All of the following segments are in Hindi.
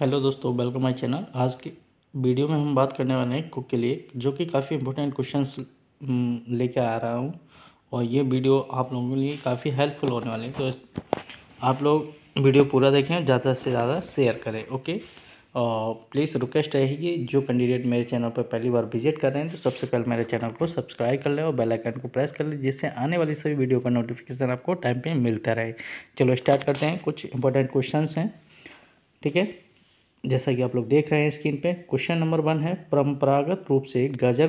हेलो दोस्तों वेलकम माय चैनल आज की वीडियो में हम बात करने वाले हैं कुक के लिए जो कि काफ़ी इंपॉर्टेंट क्वेश्चंस लेके आ रहा हूँ और ये वीडियो आप लोगों के लिए काफ़ी हेल्पफुल होने वाले हैं तो आप लोग वीडियो पूरा देखें ज़्यादा से ज़्यादा शेयर करें ओके और प्लीज़ रिक्वेस्ट रहेगी जो कैंडिडेट मेरे चैनल पर पहली बार विजिट कर रहे हैं तो सबसे पहले मेरे चैनल को सब्सक्राइब कर लें और बेल आइकन को प्रेस कर लें जिससे आने वाली सभी वीडियो का नोटिफिकेशन आपको टाइम पर मिलता रहे चलो स्टार्ट करते हैं कुछ इंपॉर्टेंट क्वेश्चन हैं ठीक है जैसा कि आप लोग देख रहे हैं स्क्रीन पे क्वेश्चन नंबर वन है परंपरागत रूप से गाजर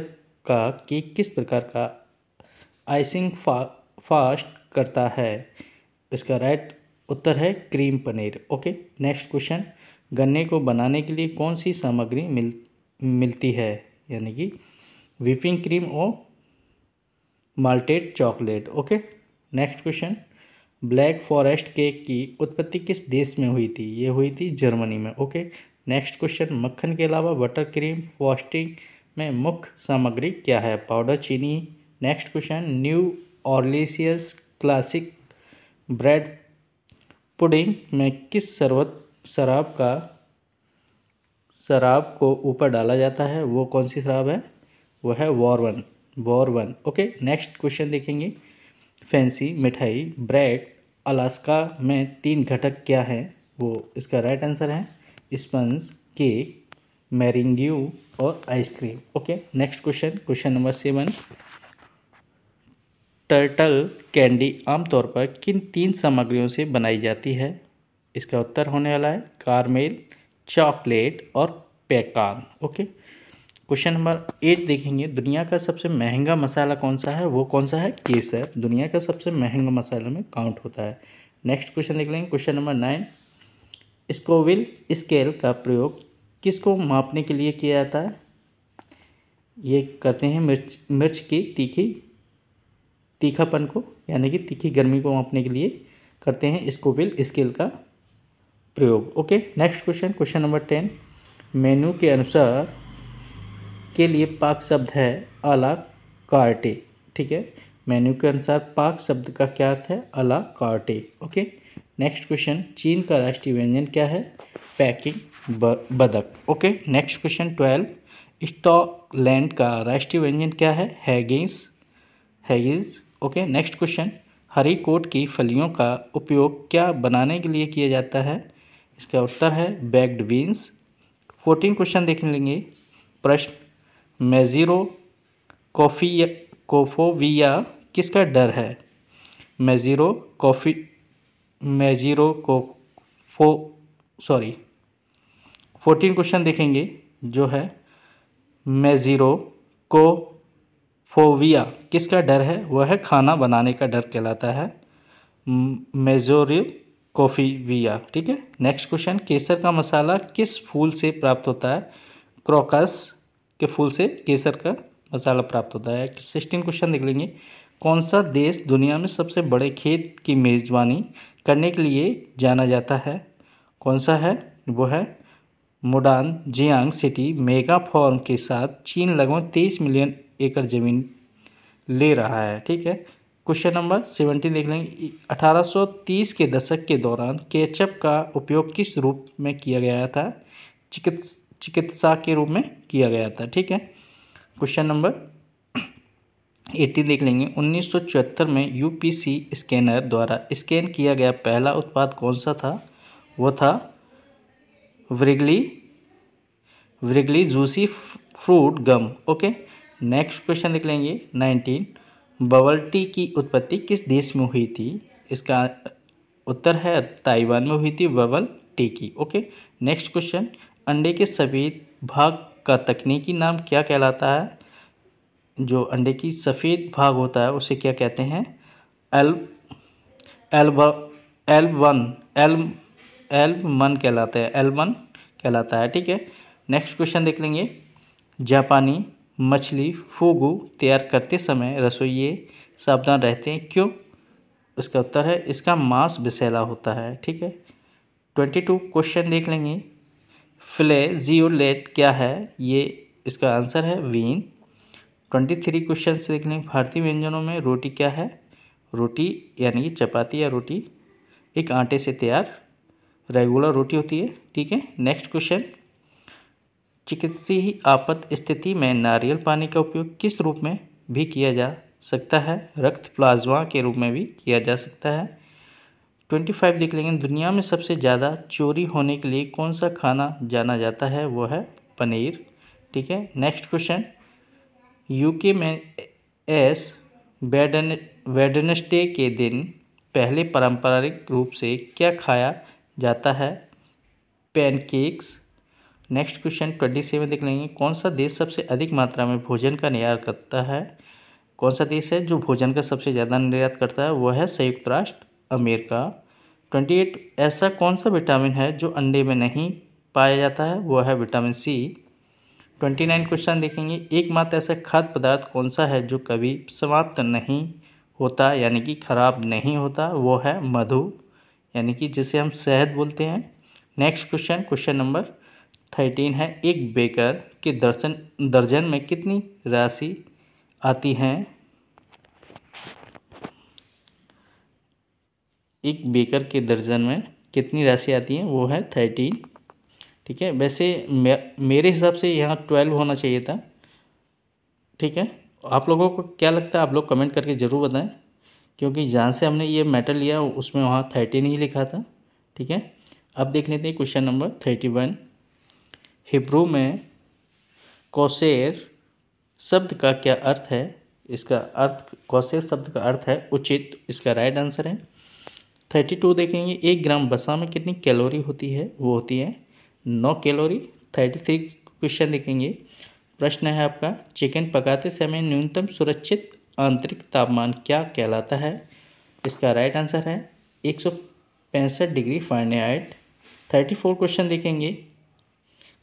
का केक किस प्रकार का आइसिंग फा फास्ट करता है इसका राइट उत्तर है cream paneer okay next question गन्ने को बनाने के लिए कौन सी सामग्री मिल मिलती है यानी कि व्हीपिंग क्रीम और malted chocolate okay next question black forest cake की उत्पत्ति किस देश में हुई थी ये हुई थी जर्मनी में ओके नेक्स्ट क्वेश्चन मक्खन के अलावा बटर क्रीम फॉस्टिंग में मुख्य सामग्री क्या है पाउडर चीनी नेक्स्ट क्वेश्चन न्यू ऑर्लिसियस क्लासिक ब्रेड पुडिंग में किस शरबत शराब का शराब को ऊपर डाला जाता है वो कौन सी शराब है वो है bourbon bourbon okay next question देखेंगे फैंसी मिठाई ब्रेड अलास्का में तीन घटक क्या हैं वो इसका राइट आंसर है स्पंज केक मैरिंग्यू और ice cream okay next question question number seven turtle candy आमतौर पर किन तीन सामग्रियों से बनाई जाती है इसका उत्तर होने वाला है कारमेल चॉकलेट और pecan okay question number eight देखेंगे दुनिया का सबसे महंगा मसाला कौन सा है वो कौन सा है केसर दुनिया का सबसे महंगा मसाला में काउंट होता है नेक्स्ट क्वेश्चन देख लेंगे question number nine Scoville scale का प्रयोग किसको मापने के लिए किया जाता है ये करते हैं मिर्च मिर्च की तीखी तीखापन को यानी कि तीखी गर्मी को मापने के लिए करते हैं स्कोविल स्केल का प्रयोग okay next question question number ten menu के अनुसार के लिए पाक शब्द है अला कार्टे ठीक है मेन्यू के अनुसार पाक शब्द का क्या अर्थ है अला कार्टे ओके नेक्स्ट क्वेश्चन चीन का राष्ट्रीय व्यंजन क्या है पैकिंग बदक okay next question twelve Scotland का राष्ट्रीय व्यंजन क्या है haggis haggis okay next question haricot की फलियों का उपयोग क्या बनाने के लिए किया जाता है इसका उत्तर है बैग्ड बीन्स फोर्टीन क्वेश्चन देख लेंगे प्रश्न मेज़ीरो कॉफ़ी कोफोविया किसका डर है मेज़ीरो कॉफ़ी मेज़ीरो कोफो सॉरी फोर्टीन क्वेश्चन देखेंगे जो है मेज़ीरो को फोविया किसका डर है वह है खाना बनाने का डर कहलाता है मेजोरियो कोफीविया ठीक है नेक्स्ट क्वेश्चन केसर का मसाला किस फूल से प्राप्त होता है क्रोकस के फूल से केसर का मसाला प्राप्त होता है सिक्सटीन क्वेश्चन देख लेंगे कौन सा देश दुनिया में सबसे बड़े खेत की मेज़बानी करने के लिए जाना जाता है कौन सा है वो है Mudanjiang city mega farm के साथ चीन लगभग तेईस मिलियन एकड़ ज़मीन ले रहा है ठीक है क्वेश्चन नंबर सेवेंटी देख लेंगे अठारह के दशक के दौरान केचप का उपयोग किस रूप में किया गया था चिकित्सा चिकित्सा के रूप में किया गया था ठीक है क्वेश्चन नंबर एटीन देख लेंगे उन्नीस में यूपीसी स्कैनर द्वारा स्कैन किया गया पहला उत्पाद कौन सा था वो था Wrigley Wrigley juicy fruit gum okay next question देख लेंगे नाइनटीन बबल टी की उत्पत्ति किस देश में हुई थी इसका उत्तर है ताइवान में हुई थी बबल टी की ओके नेक्स्ट क्वेश्चन अंडे के सभी भाग का तकनीकी नाम क्या कहलाता है जो अंडे की सफ़ेद भाग होता है उसे क्या कहते हैं L L L one L L albumen कहलाते हैं वन कहलाता है ठीक है नेक्स्ट क्वेश्चन देख लेंगे जापानी मछली फूगू तैयार करते समय रसोइये सावधान रहते हैं क्यों उसका उत्तर है इसका मांस बिसेला होता है ठीक है ट्वेंटी टू क्वेश्चन देख लेंगे फ्ले लेट क्या है ये इसका आंसर है वीन ट्वेंटी थ्री क्वेश्चन देख लें भारतीय व्यंजनों में रोटी क्या है रोटी यानी कि चपाती या रोटी एक आटे से तैयार रेगुलर रोटी होती है ठीक है नेक्स्ट क्वेश्चन चिकित्सीय आपत स्थिति में नारियल पानी का उपयोग किस रूप में भी किया जा सकता है रक्त प्लाज्मा के रूप में भी किया जा सकता है ट्वेंटी फाइव देख लेंगे दुनिया में सबसे ज़्यादा चोरी होने के लिए कौन सा खाना जाना जाता है वो है पनीर ठीक है नेक्स्ट क्वेश्चन यूके में एस वेडन वेडनसडे के दिन पहले पारंपरिक रूप से क्या खाया जाता है pancakes next question twenty seven देख लेंगे कौन सा देश सबसे अधिक मात्रा में भोजन का निर्यात करता है कौन सा देश है जो भोजन का सबसे ज़्यादा निर्यात करता है वह है संयुक्त राष्ट्र अमेरिका ट्वेंटी एट ऐसा कौन सा विटामिन है जो अंडे में नहीं पाया जाता है वह है vitamin C twenty nine question देखेंगे एकमात्र ऐसा खाद्य पदार्थ कौन सा है जो कभी समाप्त नहीं होता यानी कि खराब नहीं होता वो है मधु यानी कि जिसे हम शहद बोलते हैं next question question number thirteen है एक बेकर के दर्शन दर्जन में कितनी राशि आती हैं एक बेकर के दर्जन में कितनी राशि आती है वो है थर्टीन ठीक है वैसे मेरे हिसाब से यहाँ ट्वेल्व होना चाहिए था ठीक है आप लोगों को क्या लगता है आप लोग कमेंट करके ज़रूर बताएं क्योंकि जहाँ से हमने ये मेटल लिया उसमें वहाँ थर्टीन ही लिखा था ठीक है अब देख लेते हैं question number thirty one Hebrew में कौशेर शब्द का क्या अर्थ है इसका अर्थ कौशेर शब्द का अर्थ है उचित इसका राइट आंसर है थर्टी टू देखेंगे एक ग्राम बसा में कितनी कैलोरी होती है वो होती है नौ कैलोरी थर्टी थ्री क्वेश्चन देखेंगे प्रश्न है आपका चिकन पकाते समय न्यूनतम सुरक्षित आंतरिक तापमान क्या कहलाता है इसका राइट आंसर है एक सौ पैंसठ degree Fahrenheit thirty four question देखेंगे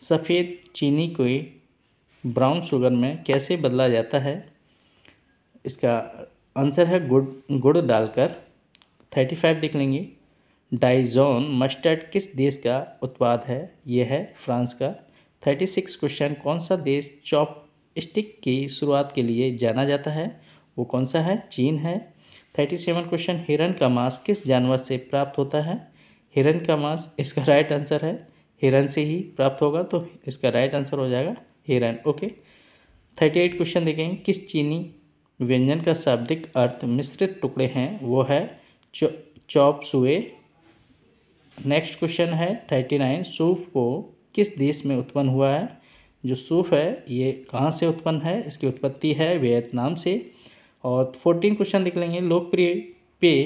सफ़ेद चीनी को ब्राउन शुगर में कैसे बदला जाता है इसका आंसर है गुड़ गुड़ डालकर थर्टी फाइव देख लेंगे डाइजोन मस्टर्ड किस देश का उत्पाद है यह है फ्रांस का थर्टी सिक्स क्वेश्चन कौन सा देश चॉप स्टिक की शुरुआत के लिए जाना जाता है वो कौन सा है चीन है थर्टी सेवन क्वेश्चन हिरन का मांस किस जानवर से प्राप्त होता है हिरन का मांस इसका राइट आंसर है हिरन से ही प्राप्त होगा तो इसका राइट आंसर हो जाएगा हिरन ओके थर्टी एट क्वेश्चन देखेंगे किस चीनी व्यंजन का शाब्दिक अर्थ मिश्रित टुकड़े हैं वो है चौप सुए नेक्स्ट क्वेश्चन है थर्टी नाइन सूफ को किस देश में उत्पन्न हुआ है जो सूफ है ये कहाँ से उत्पन्न है इसकी उत्पत्ति है वियतनाम से और फोर्टीन क्वेश्चन देख लेंगे लोकप्रिय पेय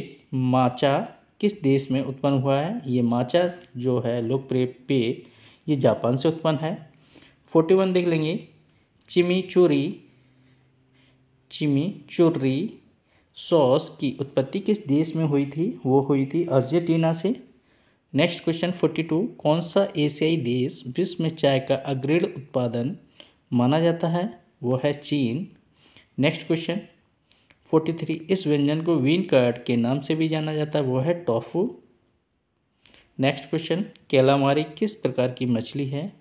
माचा किस देश में उत्पन्न हुआ है ये माचा जो है लोकप्रिय पेय ये जापान से उत्पन्न है फोर्टी वन देख लेंगे चिमी चूरी चिमी चोरी सॉस की उत्पत्ति किस देश में हुई थी वो हुई थी अर्जेंटीना से नेक्स्ट क्वेश्चन फोर्टी टू कौन सा एशियाई देश विश्व में चाय का अग्रेण उत्पादन माना जाता है वो है चीन नेक्स्ट क्वेश्चन फोर्टी थ्री इस व्यंजन को वीन कार्ड के नाम से भी जाना जाता है वो है टोफू नेक्स्ट क्वेश्चन केलामारी किस प्रकार की मछली है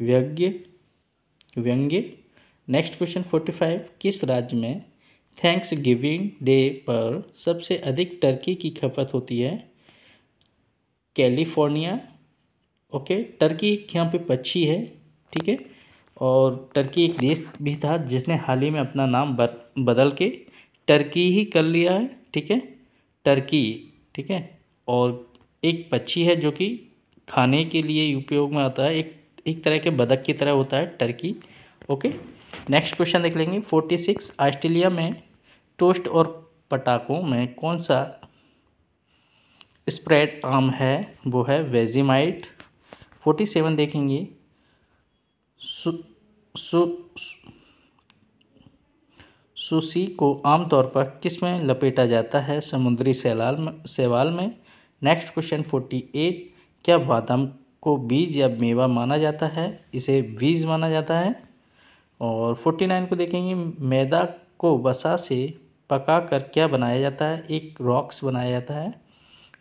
व्यंग्य व्यंग्य नेक्स्ट क्वेश्चन फोर्टी फाइव किस राज्य में थैंक्स गिविंग डे पर सबसे अधिक टर्की की खपत होती है कैलिफोर्निया ओके टर्की यहाँ पे पक्षी है ठीक है और टर्की एक देश भी था जिसने हाल ही में अपना नाम बदल के टर्की ही कर लिया है ठीक है टर्की ठीक है और एक पक्षी है जो कि खाने के लिए उपयोग में आता है एक एक तरह के बदक की तरह होता है टर्की ओके नेक्स्ट क्वेश्चन देख लेंगे फोर्टी सिक्स ऑस्ट्रेलिया में टोस्ट और पटाखों में कौन सा स्प्रेड आम है वो है वेजीमाइट फोर्टी सेवन देखेंगे सु, सु, सुशी को आमतौर पर किस में लपेटा जाता है समुद्री सैलाल में सवाल में नेक्स्ट क्वेश्चन फोर्टी एट क्या बादाम को बीज या मेवा माना जाता है इसे बीज माना जाता है और फोर्टी नाइन को देखेंगे मैदा को वसा से पका कर क्या बनाया जाता है एक रॉक्स बनाया जाता है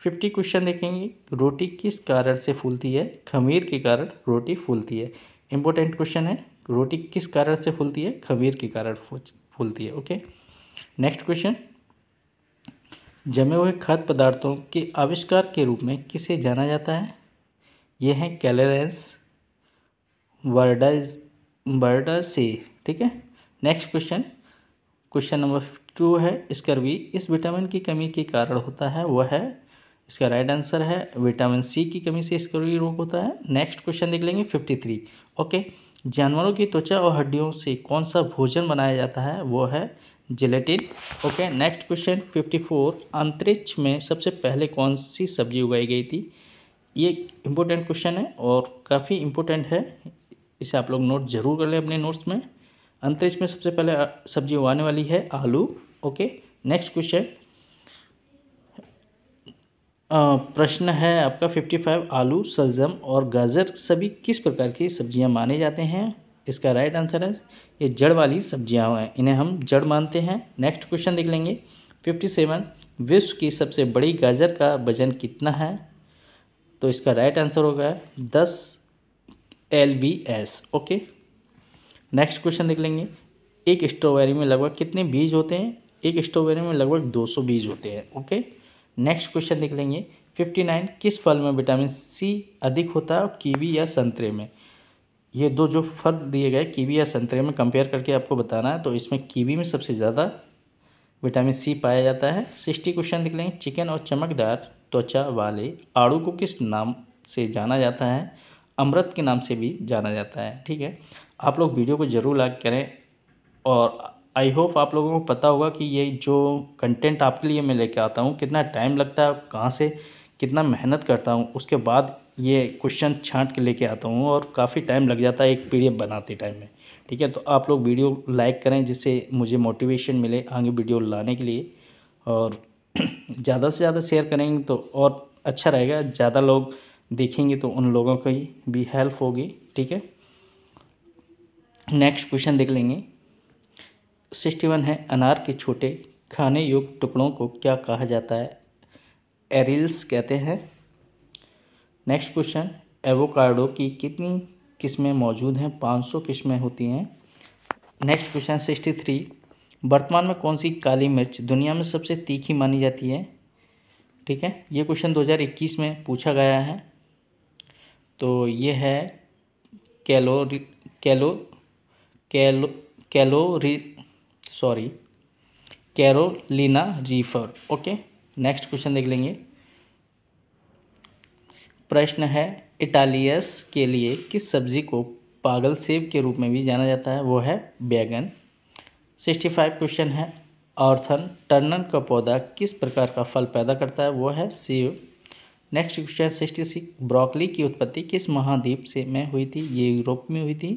फिफ्टी क्वेश्चन देखेंगे रोटी किस कारण से फूलती है खमीर के कारण रोटी फूलती है इंपॉर्टेंट क्वेश्चन है रोटी किस कारण से फूलती है खमीर के कारण फूलती है ओके नेक्स्ट क्वेश्चन जमे हुए खाद्य पदार्थों के आविष्कार के रूप में किसे जाना जाता है यह है कैलरेंस वर्डाइज वर्डा से ठीक है next question question number two है स्कर्वी इस विटामिन की कमी के कारण होता है वह है इसका राइट आंसर है विटामिन सी की कमी से स्कर्वी रोग होता है नेक्स्ट क्वेश्चन देख लेंगे फिफ्टी थ्री ओके जानवरों की त्वचा और हड्डियों से कौन सा भोजन बनाया जाता है वो है gelatin okay next question fifty four अंतरिक्ष में सबसे पहले कौन सी सब्जी उगाई गई थी ये इम्पोर्टेंट क्वेश्चन है और काफ़ी इम्पोर्टेंट है इसे आप लोग नोट जरूर कर लें अपने नोट्स में अंतरिक्ष में सबसे पहले सब्जी उगाने वाली है आलू ओके नेक्स्ट क्वेश्चन प्रश्न है आपका फिफ्टी फाइव आलू सलजम और गाजर सभी किस प्रकार की सब्जियां माने जाते हैं इसका राइट आंसर है ये जड़ वाली सब्जियां हैं इन्हें हम जड़ मानते हैं नेक्स्ट क्वेश्चन देख लेंगे फिफ्टी सेवन विश्व की सबसे बड़ी गाजर का वजन कितना है तो इसका राइट आंसर होगा दस L B S okay next question देख लेंगे एक स्ट्रॉबेरी में लगभग कितने बीज होते हैं एक स्ट्रॉबेरी में लगभग 200 बीज होते हैं ओके नेक्स्ट क्वेश्चन देख लेंगे 59 किस फल में विटामिन सी अधिक होता है कीवी या संतरे में ये दो जो फल दिए गए कीवी या संतरे में कंपेयर करके आपको बताना है तो इसमें कीवी में सबसे ज़्यादा विटामिन सी पाया जाता है सिक्सटी क्वेश्चन देख लेंगे चिकन और चमकदार त्वचा वाले आड़ू को किस नाम से जाना जाता है अमृत के नाम से भी जाना जाता है ठीक है आप लोग वीडियो को ज़रूर लाइक करें और आई होप आप लोगों को पता होगा कि ये जो कंटेंट आपके लिए मैं लेके आता हूँ कितना टाइम लगता है कहाँ से कितना मेहनत करता हूँ उसके बाद ये क्वेश्चन छांट के लेके आता हूँ और काफ़ी टाइम लग जाता है एक पी बनाते टाइम में ठीक है तो आप लोग वीडियो लाइक करें जिससे मुझे मोटिवेशन मिले आगे वीडियो लाने के लिए और ज़्यादा से ज़्यादा शेयर करेंगे तो और अच्छा रहेगा ज़्यादा लोग देखेंगे तो उन लोगों की भी हेल्प होगी ठीक है नेक्स्ट क्वेश्चन देख लेंगे सिक्सटी वन है अनार के छोटे खाने योग्य टुकड़ों को क्या कहा जाता है एरिल्स कहते हैं नेक्स्ट क्वेश्चन एवोकाडो की कितनी किस्में मौजूद हैं 500 किस्में होती हैं नेक्स्ट क्वेश्चन सिक्सटी थ्री वर्तमान में कौन सी काली मिर्च दुनिया में सबसे तीखी मानी जाती है ठीक है ये क्वेश्चन 2021 में पूछा गया है तो ये है कैलोरी कैलो कैलो calorie sorry Carolina reaper okay next question देख लेंगे प्रश्न है इटालियस के लिए किस सब्जी को पागल सेब के रूप में भी जाना जाता है वो है बैगन सिक्सटी फाइव क्वेश्चन है ऑर्थन टर्नन का पौधा किस प्रकार का फल पैदा करता है वो है सेब next question sixty six broccoli की उत्पत्ति किस महाद्वीप से में हुई थी ये यूरोप में हुई थी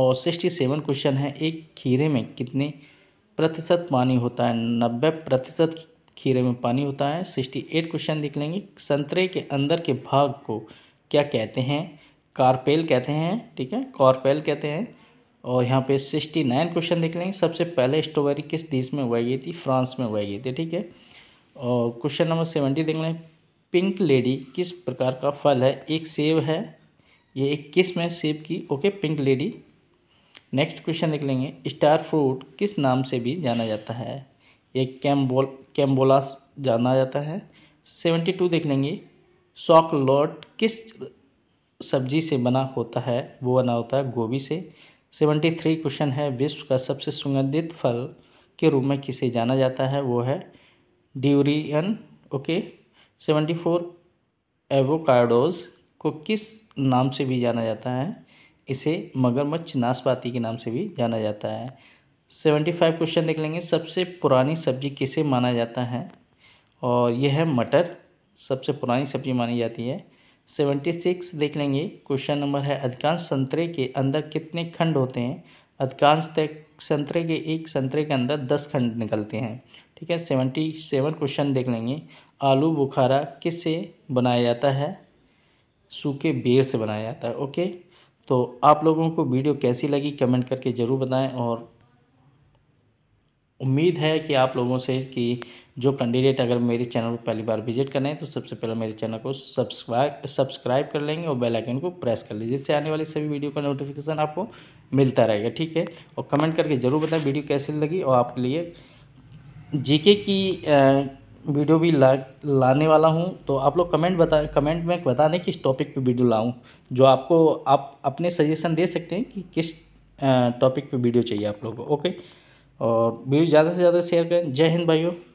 और सिक्सटी सेवन क्वेश्चन है एक खीरे में कितने प्रतिशत पानी होता है नब्बे प्रतिशत खीरे में पानी होता है सिक्सटी एट क्वेश्चन देख लेंगे संतरे के अंदर के भाग को क्या कहते हैं कारपेल कहते हैं ठीक है कॉरपेल कहते हैं और यहाँ पे सिक्सटी नाइन क्वेश्चन देख लेंगे सबसे पहले स्ट्रॉबेरी किस देश में उगाई गई थी फ्रांस में उगाई गई थी ठीक है और क्वेश्चन नंबर सेवेंटी देख लें पिंक लेडी किस प्रकार का फल है एक सेब है ये एक किस्म है सेब की okay pink lady next question देख लेंगे स्टार फ्रूट किस नाम से भी जाना जाता है ये कैम्बोल कैम्बोलास जाना जाता है सेवेंटी टू देख लेंगे सॉकलॉट किस सब्जी से बना होता है वो बना होता है गोभी से सेवेंटी थ्री क्वेश्चन है विश्व का सबसे सुगंधित फल के रूप में किसे जाना जाता है वो है durian okay seventy four avocados को किस नाम से भी जाना जाता है इसे मगरमच्छ नाशपाती के नाम से भी जाना जाता है सेवेंटी फाइव क्वेश्चन देख लेंगे सबसे पुरानी सब्जी किसे माना जाता है और यह है मटर सबसे पुरानी सब्जी मानी जाती है सेवेंटी सिक्स देख लेंगे क्वेश्चन नंबर है अधिकांश संतरे के अंदर कितने खंड होते हैं अधिकांश संतरे के एक संतरे के अंदर दस खंड निकलते हैं ठीक है सेवेंटी सेवन क्वेश्चन देख लेंगे आलू बुखारा किससे बनाया जाता है सूखे बेर से बनाया जाता है ओके तो आप लोगों को वीडियो कैसी लगी कमेंट करके ज़रूर बताएं और उम्मीद है कि आप लोगों से कि जो कैंडिडेट अगर मेरे चैनल पर पहली बार विजिट करें तो सबसे पहले मेरे चैनल को सब्सक्राइब सब्सक्राइब कर लेंगे और बेल आइकन को प्रेस कर लीजिए जिससे आने वाली सभी वीडियो का नोटिफिकेशन आपको मिलता रहेगा ठीक है और कमेंट करके ज़रूर बताएं वीडियो कैसी लगी और आपके लिए जीके की आ, वीडियो भी ला लाने वाला हूँ तो आप लोग कमेंट बता कमेंट में बता दें किस टॉपिक पे वीडियो लाऊँ जो आपको आप अपने सजेशन दे सकते हैं कि किस टॉपिक पे वीडियो चाहिए आप लोगों को ओके और वीडियो ज़्यादा से ज़्यादा शेयर करें जय हिंद भाइयों